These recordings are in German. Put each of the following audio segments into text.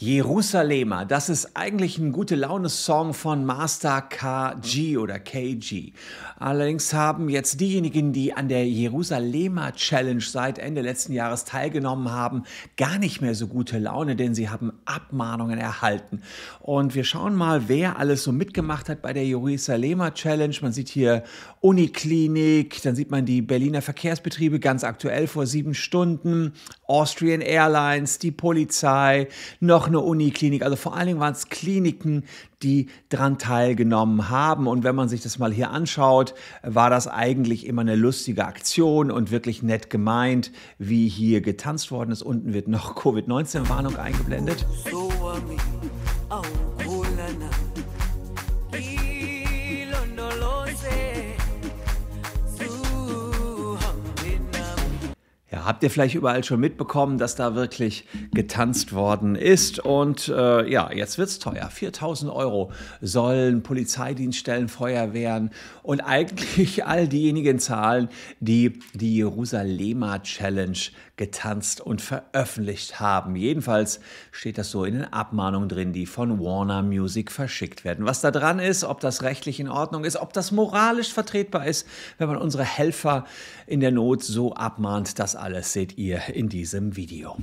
Jerusalemer, das ist eigentlich ein gute Laune-Song von Master KG oder KG. Allerdings haben jetzt diejenigen, die an der Jerusalemer Challenge seit Ende letzten Jahres teilgenommen haben, gar nicht mehr so gute Laune, denn sie haben Abmahnungen erhalten. Und wir schauen mal, wer alles so mitgemacht hat bei der Jerusalemer Challenge. Man sieht hier Uniklinik, dann sieht man die Berliner Verkehrsbetriebe ganz aktuell vor sieben Stunden, Austrian Airlines, die Polizei, noch eine Uniklinik. Also vor allen Dingen waren es Kliniken, die daran teilgenommen haben. Und wenn man sich das mal hier anschaut, war das eigentlich immer eine lustige Aktion und wirklich nett gemeint, wie hier getanzt worden ist. Unten wird noch Covid-19-Warnung eingeblendet. So habt ihr vielleicht überall schon mitbekommen, dass da wirklich getanzt worden ist. Und äh, ja, jetzt wird es teuer. 4000 Euro sollen Polizeidienststellen, Feuerwehren und eigentlich all diejenigen zahlen, die die Jerusalemer Challenge getanzt und veröffentlicht haben. Jedenfalls steht das so in den Abmahnungen drin, die von Warner Music verschickt werden. Was da dran ist, ob das rechtlich in Ordnung ist, ob das moralisch vertretbar ist, wenn man unsere Helfer in der Not so abmahnt, dass alle alles seht ihr in diesem Video.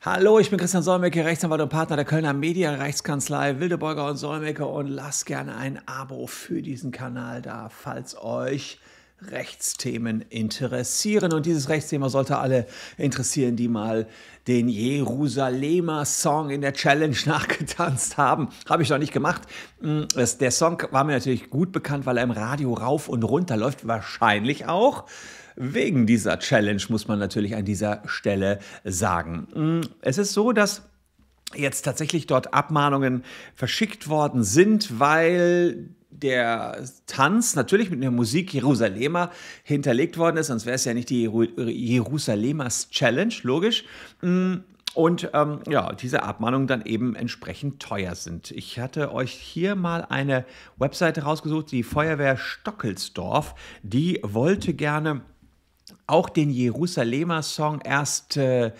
Hallo, ich bin Christian Solmecke, Rechtsanwalt und Partner der Kölner Medienrechtskanzlei Wildeborger und Solmecke und lasst gerne ein Abo für diesen Kanal da, falls euch Rechtsthemen interessieren. Und dieses Rechtsthema sollte alle interessieren, die mal den Jerusalemer Song in der Challenge nachgetanzt haben. Habe ich noch nicht gemacht. Hm, der Song war mir natürlich gut bekannt, weil er im Radio rauf und runter läuft. Wahrscheinlich auch. Wegen dieser Challenge muss man natürlich an dieser Stelle sagen. Hm, es ist so, dass jetzt tatsächlich dort Abmahnungen verschickt worden sind, weil der Tanz natürlich mit einer Musik Jerusalemer hinterlegt worden ist, sonst wäre es ja nicht die Jerusalemers Challenge, logisch. Mm, und ähm, ja, diese Abmahnungen dann eben entsprechend teuer sind. Ich hatte euch hier mal eine Webseite rausgesucht, die Feuerwehr Stockelsdorf, die wollte gerne auch den Jerusalemer Song erst äh,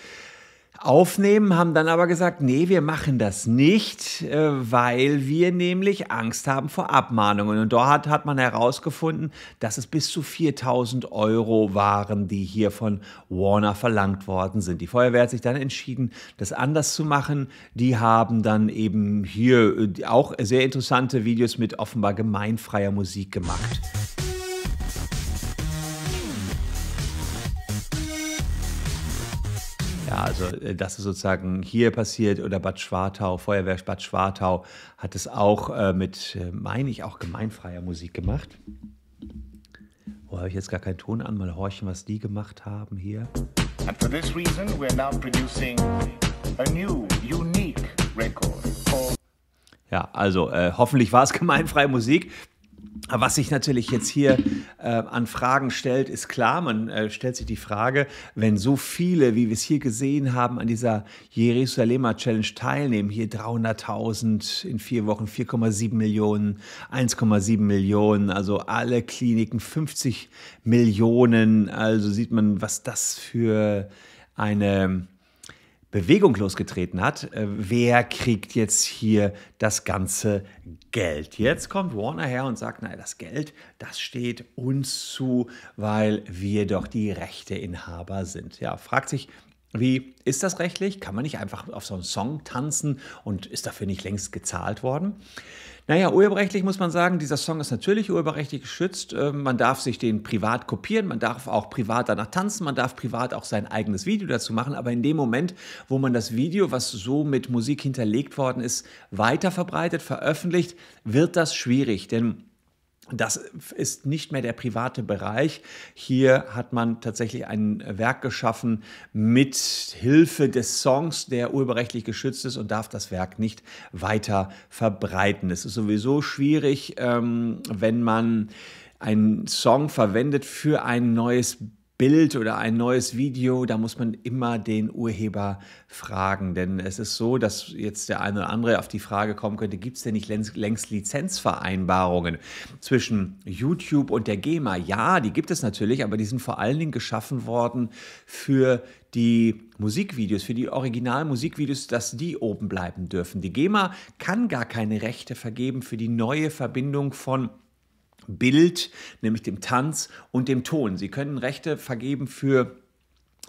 aufnehmen, haben dann aber gesagt, nee, wir machen das nicht, äh, weil wir nämlich Angst haben vor Abmahnungen. Und dort hat man herausgefunden, dass es bis zu 4000 Euro waren, die hier von Warner verlangt worden sind. Die Feuerwehr hat sich dann entschieden, das anders zu machen. Die haben dann eben hier äh, auch sehr interessante Videos mit offenbar gemeinfreier Musik gemacht. Ja, also äh, das ist sozusagen hier passiert oder Bad Schwartau, Feuerwehr Bad Schwartau hat es auch äh, mit, äh, meine ich, auch gemeinfreier Musik gemacht. Wo oh, habe ich jetzt gar keinen Ton an? Mal horchen, was die gemacht haben hier. And for this reason we're now producing a new, unique record. Ja, also äh, hoffentlich war es gemeinfreie Musik. Was sich natürlich jetzt hier äh, an Fragen stellt, ist klar, man äh, stellt sich die Frage, wenn so viele, wie wir es hier gesehen haben, an dieser Jerusalemer Challenge teilnehmen, hier 300.000 in vier Wochen, 4,7 Millionen, 1,7 Millionen, also alle Kliniken, 50 Millionen, also sieht man, was das für eine Bewegung losgetreten hat. Äh, wer kriegt jetzt hier das ganze Geld? Jetzt kommt Warner her und sagt, naja, das Geld, das steht uns zu, weil wir doch die Rechteinhaber sind. Ja, fragt sich wie ist das rechtlich? Kann man nicht einfach auf so einen Song tanzen und ist dafür nicht längst gezahlt worden? Naja, urheberrechtlich muss man sagen, dieser Song ist natürlich urheberrechtlich geschützt. Ähm, man darf sich den privat kopieren, man darf auch privat danach tanzen, man darf privat auch sein eigenes Video dazu machen. Aber in dem Moment, wo man das Video, was so mit Musik hinterlegt worden ist, weiterverbreitet, veröffentlicht, wird das schwierig. Denn das ist nicht mehr der private Bereich. Hier hat man tatsächlich ein Werk geschaffen mit Hilfe des Songs, der urheberrechtlich geschützt ist und darf das Werk nicht weiter verbreiten. Es ist sowieso schwierig, ähm, wenn man einen Song verwendet für ein neues Bild oder ein neues Video, da muss man immer den Urheber fragen. Denn es ist so, dass jetzt der eine oder andere auf die Frage kommen könnte, gibt es denn nicht längst Lizenzvereinbarungen zwischen YouTube und der GEMA? Ja, die gibt es natürlich, aber die sind vor allen Dingen geschaffen worden für die Musikvideos, für die Originalmusikvideos, dass die oben bleiben dürfen. Die GEMA kann gar keine Rechte vergeben für die neue Verbindung von Bild, nämlich dem Tanz und dem Ton. Sie können Rechte vergeben für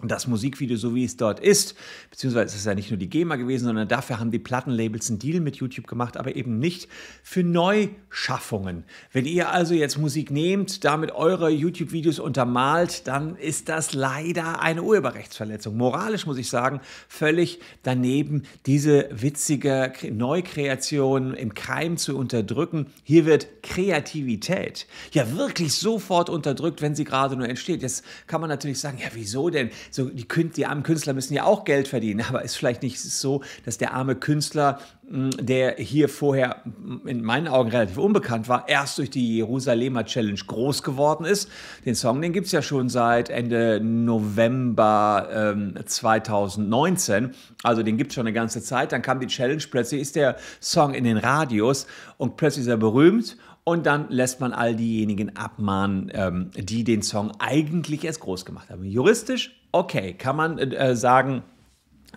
das Musikvideo, so wie es dort ist, beziehungsweise es ist ja nicht nur die GEMA gewesen, sondern dafür haben die Plattenlabels einen Deal mit YouTube gemacht, aber eben nicht für Neuschaffungen. Wenn ihr also jetzt Musik nehmt, damit eure YouTube-Videos untermalt, dann ist das leider eine Urheberrechtsverletzung. Moralisch muss ich sagen, völlig daneben, diese witzige Neukreation im Keim zu unterdrücken. Hier wird Kreativität ja wirklich sofort unterdrückt, wenn sie gerade nur entsteht. Jetzt kann man natürlich sagen, ja wieso denn? so die, die armen Künstler müssen ja auch Geld verdienen, aber ist vielleicht nicht so, dass der arme Künstler der hier vorher in meinen Augen relativ unbekannt war, erst durch die Jerusalemer Challenge groß geworden ist. Den Song, den gibt es ja schon seit Ende November ähm, 2019, also den gibt es schon eine ganze Zeit. Dann kam die Challenge, plötzlich ist der Song in den Radios und plötzlich ist er berühmt. Und dann lässt man all diejenigen abmahnen, ähm, die den Song eigentlich erst groß gemacht haben. Juristisch, okay, kann man äh, äh sagen,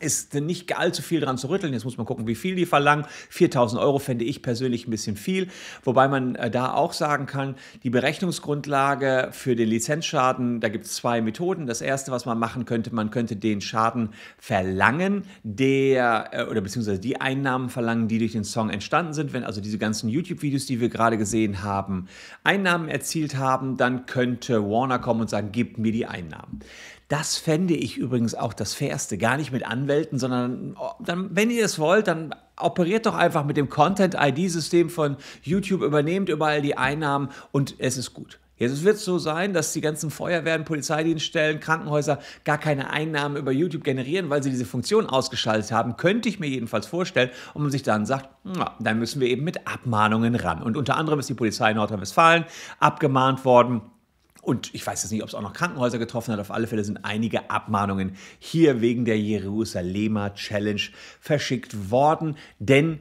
ist nicht allzu viel dran zu rütteln. Jetzt muss man gucken, wie viel die verlangen. 4000 Euro fände ich persönlich ein bisschen viel. Wobei man äh, da auch sagen kann, die Berechnungsgrundlage für den Lizenzschaden, da gibt es zwei Methoden. Das erste, was man machen könnte, man könnte den Schaden verlangen, der äh, oder beziehungsweise die Einnahmen verlangen, die durch den Song entstanden sind. Wenn also diese ganzen YouTube-Videos, die wir gerade gesehen haben, Einnahmen erzielt haben, dann könnte Warner kommen und sagen, gib mir die Einnahmen. Das fände ich übrigens auch das Fairste. Gar nicht mit Anwälten, sondern oh, dann, wenn ihr es wollt, dann operiert doch einfach mit dem Content-ID-System von YouTube, übernehmt überall die Einnahmen und es ist gut. Jetzt wird es so sein, dass die ganzen Feuerwehren, Polizeidienststellen, Krankenhäuser gar keine Einnahmen über YouTube generieren, weil sie diese Funktion ausgeschaltet haben. Könnte ich mir jedenfalls vorstellen. Und man sich dann sagt, na, dann müssen wir eben mit Abmahnungen ran. Und unter anderem ist die Polizei in Nordrhein-Westfalen abgemahnt worden und ich weiß jetzt nicht, ob es auch noch Krankenhäuser getroffen hat. Auf alle Fälle sind einige Abmahnungen hier wegen der Jerusalemer Challenge verschickt worden. Denn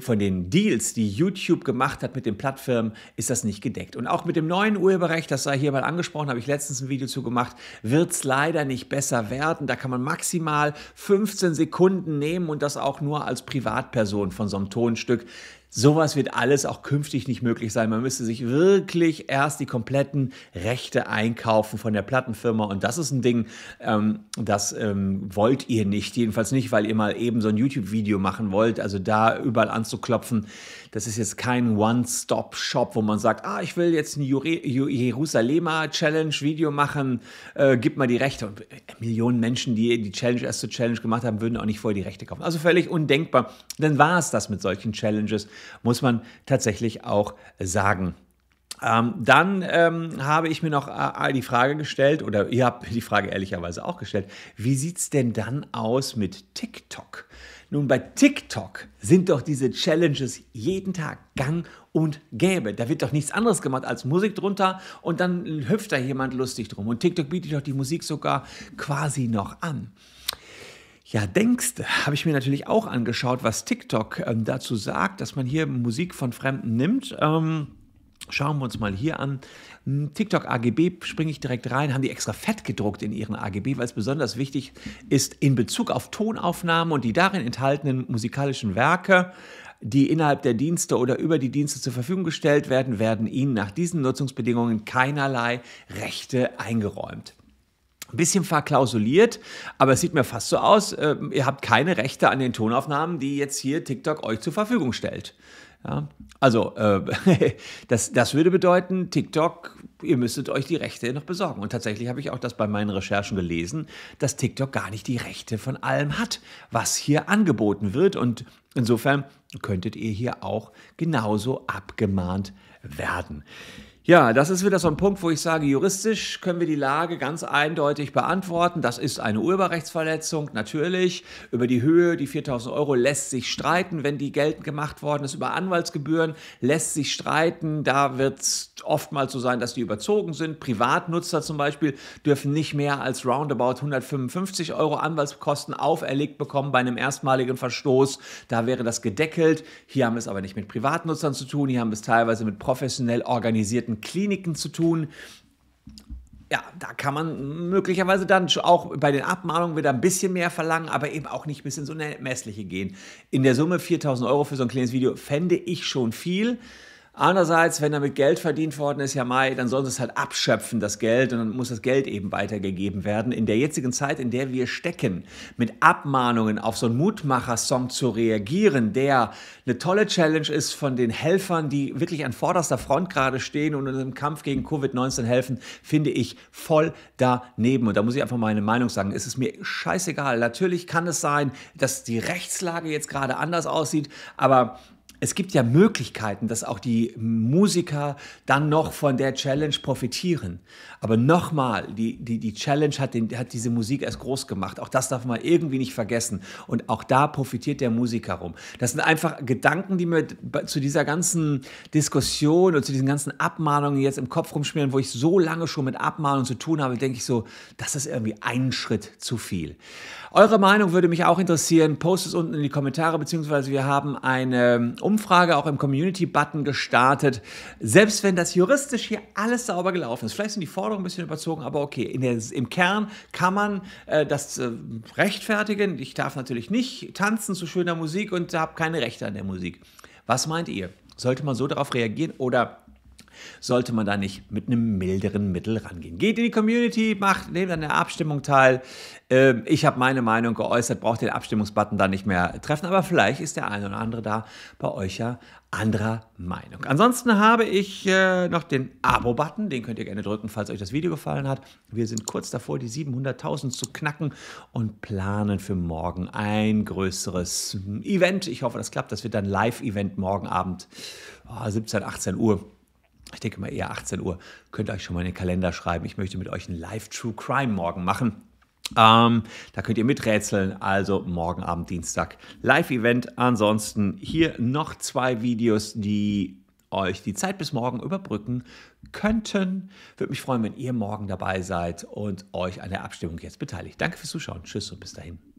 von den Deals, die YouTube gemacht hat mit den Plattfirmen, ist das nicht gedeckt. Und auch mit dem neuen Urheberrecht, das sei hier mal angesprochen, habe ich letztens ein Video zu gemacht, wird es leider nicht besser werden. Da kann man maximal 15 Sekunden nehmen und das auch nur als Privatperson von so einem Tonstück. Sowas wird alles auch künftig nicht möglich sein. Man müsste sich wirklich erst die kompletten Rechte einkaufen von der Plattenfirma. Und das ist ein Ding, ähm, das ähm, wollt ihr nicht. Jedenfalls nicht, weil ihr mal eben so ein YouTube-Video machen wollt. Also da überall anzuklopfen das ist jetzt kein One-Stop-Shop, wo man sagt, ah, ich will jetzt ein Jerusalemer Challenge-Video machen, äh, gib mal die Rechte. Und äh, Millionen Menschen, die die Challenge erst Challenge gemacht haben, würden auch nicht vorher die Rechte kaufen. Also völlig undenkbar. Dann war es das mit solchen Challenges, muss man tatsächlich auch sagen. Ähm, dann ähm, habe ich mir noch äh, die Frage gestellt, oder ihr habt mir die Frage ehrlicherweise auch gestellt, wie sieht es denn dann aus mit TikTok? Nun, bei TikTok sind doch diese Challenges jeden Tag gang und gäbe. Da wird doch nichts anderes gemacht als Musik drunter und dann hüpft da jemand lustig drum. Und TikTok bietet doch die Musik sogar quasi noch an. Ja, denkste, habe ich mir natürlich auch angeschaut, was TikTok ähm, dazu sagt, dass man hier Musik von Fremden nimmt. Ähm, Schauen wir uns mal hier an. TikTok AGB springe ich direkt rein, haben die extra fett gedruckt in ihren AGB, weil es besonders wichtig ist in Bezug auf Tonaufnahmen und die darin enthaltenen musikalischen Werke, die innerhalb der Dienste oder über die Dienste zur Verfügung gestellt werden, werden ihnen nach diesen Nutzungsbedingungen keinerlei Rechte eingeräumt. Ein bisschen verklausuliert, aber es sieht mir fast so aus, äh, ihr habt keine Rechte an den Tonaufnahmen, die jetzt hier TikTok euch zur Verfügung stellt. Ja, also, äh, das, das würde bedeuten, TikTok, ihr müsstet euch die Rechte noch besorgen. Und tatsächlich habe ich auch das bei meinen Recherchen gelesen, dass TikTok gar nicht die Rechte von allem hat, was hier angeboten wird. Und insofern könntet ihr hier auch genauso abgemahnt werden. Ja, das ist wieder so ein Punkt, wo ich sage, juristisch können wir die Lage ganz eindeutig beantworten. Das ist eine Urheberrechtsverletzung, natürlich. Über die Höhe, die 4000 Euro, lässt sich streiten, wenn die geltend gemacht worden ist. Über Anwaltsgebühren lässt sich streiten. Da wird es oftmals so sein, dass die überzogen sind. Privatnutzer zum Beispiel dürfen nicht mehr als roundabout 155 Euro Anwaltskosten auferlegt bekommen bei einem erstmaligen Verstoß. Da wäre das gedeckelt. Hier haben wir es aber nicht mit Privatnutzern zu tun. Hier haben wir es teilweise mit professionell organisierten spezialisierten Kliniken zu tun. Ja, da kann man möglicherweise dann auch bei den Abmahnungen wieder ein bisschen mehr verlangen, aber eben auch nicht bis ins Unermessliche gehen. In der Summe 4000 Euro für so ein kleines Video fände ich schon viel. Andererseits, wenn damit Geld verdient worden ist, ja Mai, dann sollen sie es halt abschöpfen, das Geld, und dann muss das Geld eben weitergegeben werden. In der jetzigen Zeit, in der wir stecken, mit Abmahnungen auf so einen Mutmacher-Song zu reagieren, der eine tolle Challenge ist von den Helfern, die wirklich an vorderster Front gerade stehen und uns im Kampf gegen Covid-19 helfen, finde ich voll daneben. Und da muss ich einfach meine Meinung sagen. Es ist mir scheißegal. Natürlich kann es sein, dass die Rechtslage jetzt gerade anders aussieht, aber es gibt ja Möglichkeiten, dass auch die Musiker dann noch von der Challenge profitieren. Aber nochmal, die, die, die Challenge hat, den, hat diese Musik erst groß gemacht. Auch das darf man irgendwie nicht vergessen. Und auch da profitiert der Musiker rum. Das sind einfach Gedanken, die mir zu dieser ganzen Diskussion und zu diesen ganzen Abmahnungen jetzt im Kopf rumschmieren, wo ich so lange schon mit Abmahnungen zu tun habe, denke ich so, das ist irgendwie ein Schritt zu viel. Eure Meinung würde mich auch interessieren. Post es unten in die Kommentare, beziehungsweise wir haben eine ähm, Umfrage auch im Community-Button gestartet. Selbst wenn das juristisch hier alles sauber gelaufen ist, vielleicht sind die Forderungen ein bisschen überzogen, aber okay, der, im Kern kann man äh, das äh, rechtfertigen. Ich darf natürlich nicht tanzen zu schöner Musik und habe keine Rechte an der Musik. Was meint ihr? Sollte man so darauf reagieren oder sollte man da nicht mit einem milderen Mittel rangehen? Geht in die Community, macht, nehmt an der Abstimmung teil. Ähm, ich habe meine Meinung geäußert, braucht den Abstimmungsbutton da nicht mehr treffen, aber vielleicht ist der eine oder andere da bei euch ja anderer Meinung. Ansonsten habe ich äh, noch den Abo-Button, den könnt ihr gerne drücken, falls euch das Video gefallen hat. Wir sind kurz davor, die 700.000 zu knacken und planen für morgen ein größeres Event. Ich hoffe, das klappt. Das wird dann Live-Event morgen Abend, oh, 17, 18 Uhr ich denke mal eher 18 Uhr, könnt ihr euch schon mal in den Kalender schreiben. Ich möchte mit euch einen Live-True-Crime morgen machen. Ähm, da könnt ihr miträtseln. Also morgen Abend, Dienstag, Live-Event. Ansonsten hier noch zwei Videos, die euch die Zeit bis morgen überbrücken könnten. Würde mich freuen, wenn ihr morgen dabei seid und euch an der Abstimmung jetzt beteiligt. Danke fürs Zuschauen. Tschüss und bis dahin.